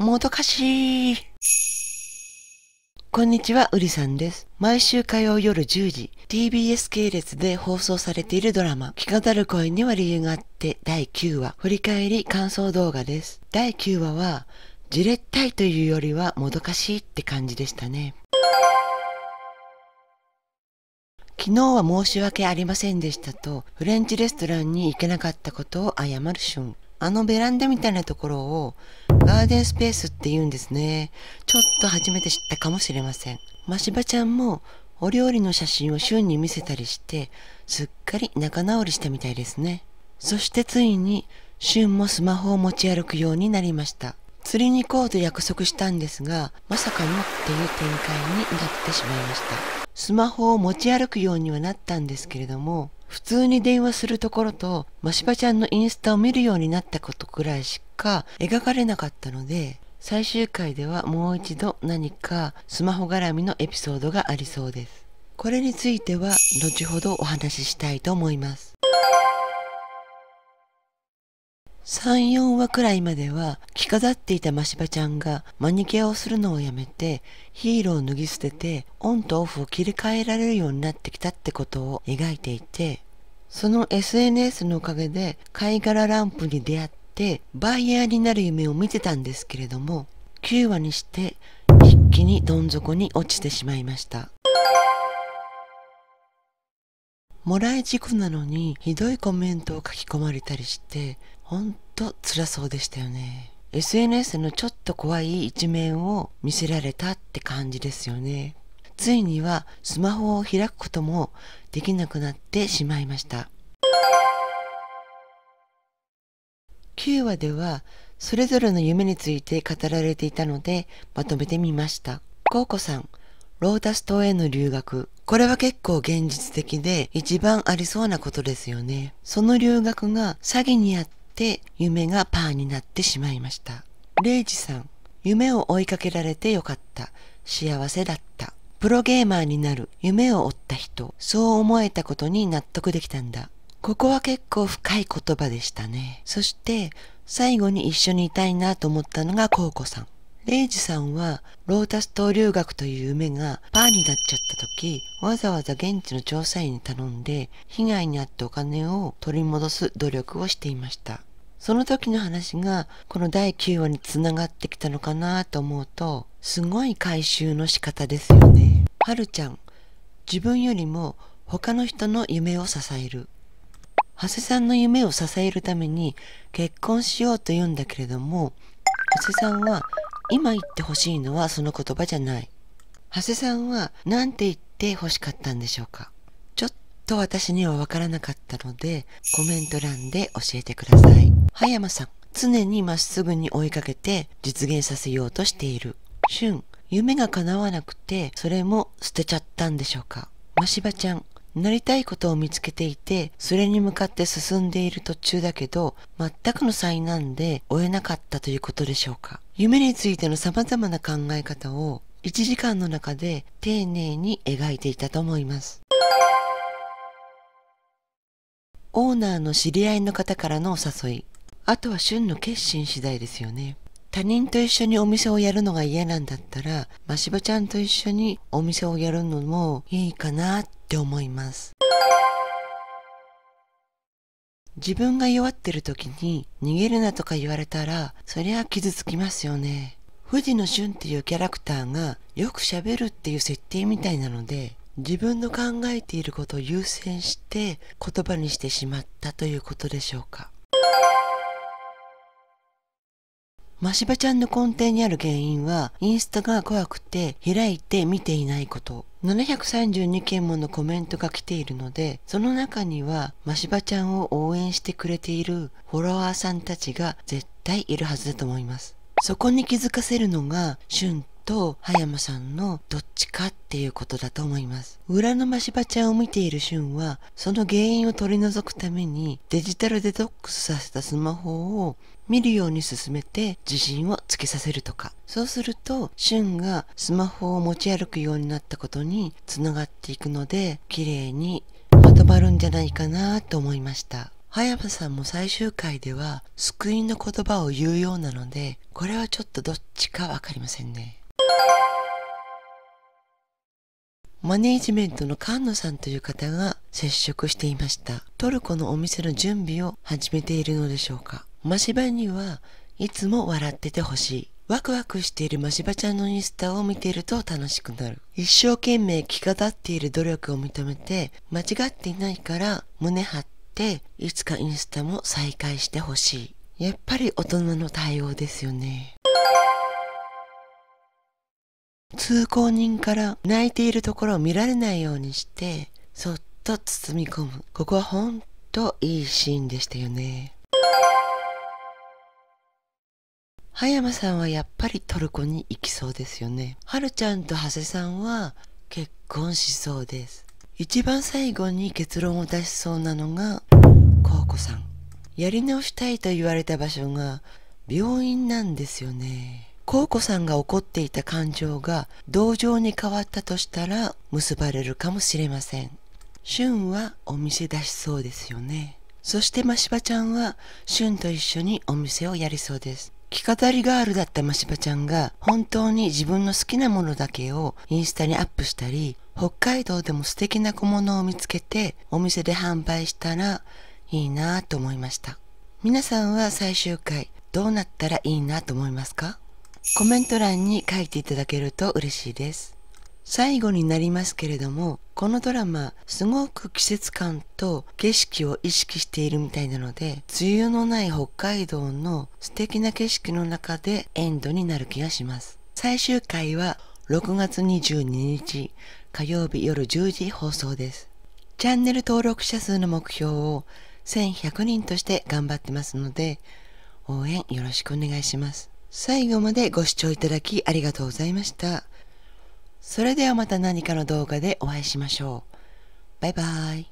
もどかしい。こんにちは、うりさんです。毎週火曜夜10時、TBS 系列で放送されているドラマ、気がたる恋には理由があって、第9話、振り返り感想動画です。第9話は、じれったいというよりはもどかしいって感じでしたね。昨日は申し訳ありませんでしたと、フレンチレストランに行けなかったことを謝るシュン。あのベランダみたいなところをガーデンスペースって言うんですね。ちょっと初めて知ったかもしれません。マシバちゃんもお料理の写真を瞬に見せたりして、すっかり仲直りしたみたいですね。そしてついに、ンもスマホを持ち歩くようになりました。釣りに行こうと約束したんですが、まさかのっていう展開になってしまいました。スマホを持ち歩くようにはなったんですけれども、普通に電話するところと、マシバちゃんのインスタを見るようになったことくらいしか描かれなかったので、最終回ではもう一度何かスマホ絡みのエピソードがありそうです。これについては後ほどお話ししたいと思います。34話くらいまでは着飾っていた真柴ちゃんがマニキュアをするのをやめてヒーローを脱ぎ捨ててオンとオフを切り替えられるようになってきたってことを描いていてその SNS のおかげで貝殻ランプに出会ってバイヤーになる夢を見てたんですけれども9話にして一気にどん底に落ちてしまいました。もらい事故なのにひどいコメントを書き込まれたりして本当辛そうでしたよね SNS のちょっと怖い一面を見せられたって感じですよねついにはスマホを開くこともできなくなってしまいました9話ではそれぞれの夢について語られていたのでまとめてみましたコウコさんロータス島への留学これは結構現実的で一番ありそうなことですよねその留学が詐欺にあっって夢がパーになってしまいました。レイジさん、夢を追いかけられてよかった。幸せだった。プロゲーマーになる夢を追った人、そう思えたことに納得できたんだ。ここは結構深い言葉でしたね。そして、最後に一緒にいたいなと思ったのがコウコさん。レイジさんはロータス島留学という夢がパーになっちゃった時、わざわざ現地の調査員に頼んで、被害に遭ったお金を取り戻す努力をしていました。その時の話がこの第9話につながってきたのかなと思うと、すごい回収の仕方ですよね。はるちゃん、自分よりも他の人の夢を支える。長谷さんの夢を支えるために結婚しようと言うんだけれども、長谷さんは今言ってほしいのはその言葉じゃない。長谷さんは何て言って欲しかったんでしょうかちょっと私にはわからなかったので、コメント欄で教えてください。葉山さん、常にまっすぐに追いかけて実現させようとしている。旬夢が叶わなくて、それも捨てちゃったんでしょうかましばちゃん、なりたいことを見つけていて、それに向かって進んでいる途中だけど、全くの災難で終えなかったということでしょうか。夢についての様々な考え方を、1時間の中で丁寧に描いていたと思います。オーナーの知り合いの方からのお誘い。あとは旬の決心次第ですよね。他人と一緒にお店をやるのが嫌なんだったら、マシバちゃんと一緒にお店をやるのもいいかなっって思います自分が弱ってる時に逃げるなとか言われたらそりゃ傷つきますよね藤野俊っていうキャラクターがよくしゃべるっていう設定みたいなので自分の考えていることを優先して言葉にしてしまったということでしょうかマシバちゃんの根底にある原因はインスタが怖くて開いて見ていないこと732件ものコメントが来ているので、その中には、マシバちゃんを応援してくれているフォロワーさんたちが絶対いるはずだと思います。そこに気づかせるのが、シュンと葉山さんのどっちかっていうことだと思います。裏のマシバちゃんを見ているンは、その原因を取り除くためにデジタルデトックスさせたスマホを見るように進めて自信をつけさせるとか。そうすると、ンがスマホを持ち歩くようになったことにつながっていくので、綺麗にまとまるんじゃないかなと思いました。葉山さんも最終回では救いの言葉を言うようなので、これはちょっとどっちかわかりませんね。マネージメントの菅野さんという方が接触していましたトルコのお店の準備を始めているのでしょうかマシバにはいつも笑っててほしいワクワクしているマシバちゃんのインスタを見ていると楽しくなる一生懸命着飾っている努力を認めて間違っていないから胸張っていつかインスタも再開してほしいやっぱり大人の対応ですよね通行人から泣いているところを見られないようにしてそっと包み込むここはほんといいシーンでしたよね葉山さんはやっぱりトルコに行きそうですよねはるちゃんと長谷さんは結婚しそうです一番最後に結論を出しそうなのがコウコさんやり直したいと言われた場所が病院なんですよねコウコさんが怒っていた感情が同情に変わったとしたら結ばれるかもしれません。シュンはお店出しそうですよね。そしてマシバちゃんはシュンと一緒にお店をやりそうです。着飾りガールだったマシバちゃんが本当に自分の好きなものだけをインスタにアップしたり、北海道でも素敵な小物を見つけてお店で販売したらいいなぁと思いました。皆さんは最終回どうなったらいいなと思いますかコメント欄に書いていただけると嬉しいです最後になりますけれどもこのドラマすごく季節感と景色を意識しているみたいなので梅雨のない北海道の素敵な景色の中でエンドになる気がします最終回は6月22日火曜日夜10時放送ですチャンネル登録者数の目標を1100人として頑張ってますので応援よろしくお願いします最後までご視聴いただきありがとうございました。それではまた何かの動画でお会いしましょう。バイバイ。